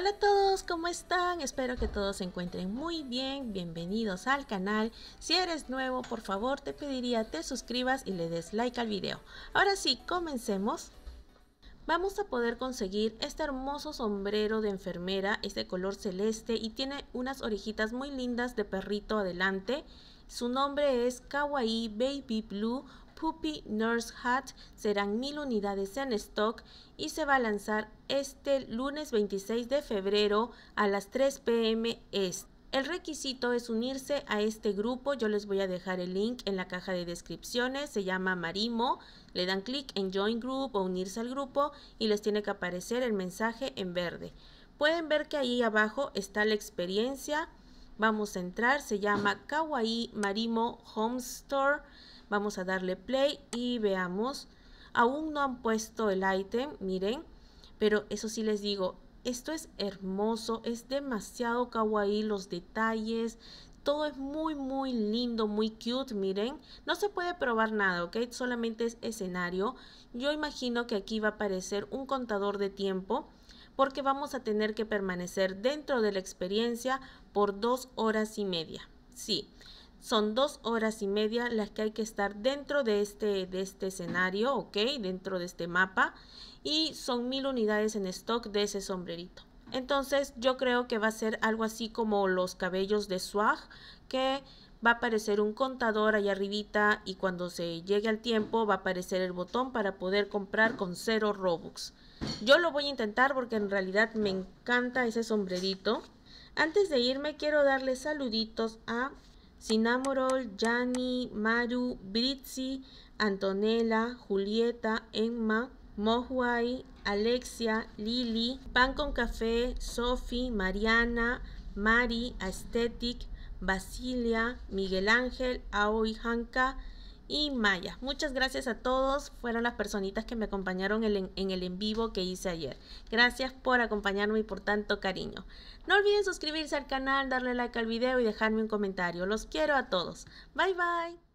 Hola a todos, ¿cómo están? Espero que todos se encuentren muy bien. Bienvenidos al canal. Si eres nuevo, por favor, te pediría te suscribas y le des like al video. Ahora sí, comencemos. Vamos a poder conseguir este hermoso sombrero de enfermera, es de color celeste y tiene unas orejitas muy lindas de perrito adelante. Su nombre es Kawaii Baby Blue Puppy Nurse Hat serán mil unidades en stock y se va a lanzar este lunes 26 de febrero a las 3 pm El requisito es unirse a este grupo, yo les voy a dejar el link en la caja de descripciones, se llama Marimo, le dan clic en Join Group o unirse al grupo y les tiene que aparecer el mensaje en verde. Pueden ver que ahí abajo está la experiencia, vamos a entrar, se llama Kawaii Marimo Home Store. Vamos a darle play y veamos. Aún no han puesto el item, miren. Pero eso sí les digo, esto es hermoso, es demasiado kawaii los detalles, todo es muy muy lindo, muy cute, miren, no se puede probar nada, ok, solamente es escenario, yo imagino que aquí va a aparecer un contador de tiempo, porque vamos a tener que permanecer dentro de la experiencia por dos horas y media, sí, son dos horas y media las que hay que estar dentro de este, de este escenario, ¿ok? Dentro de este mapa. Y son mil unidades en stock de ese sombrerito. Entonces yo creo que va a ser algo así como los cabellos de Swag, que va a aparecer un contador allá arribita y cuando se llegue al tiempo va a aparecer el botón para poder comprar con cero Robux. Yo lo voy a intentar porque en realidad me encanta ese sombrerito. Antes de irme quiero darle saluditos a Sinamorol, Jani, Maru, Britzi, Antonella, Julieta, Emma, Mohuay, Alexia, Lili, Pan con Café, Sophie, Mariana, Mari, Aesthetic, Basilia, Miguel Ángel, Aoi Hanka, y Maya. Muchas gracias a todos. Fueron las personitas que me acompañaron en, el en vivo que hice ayer. Gracias por acompañarme y por tanto cariño. No olviden suscribirse al canal, darle like al video y dejarme un comentario. Los quiero a todos. Bye bye.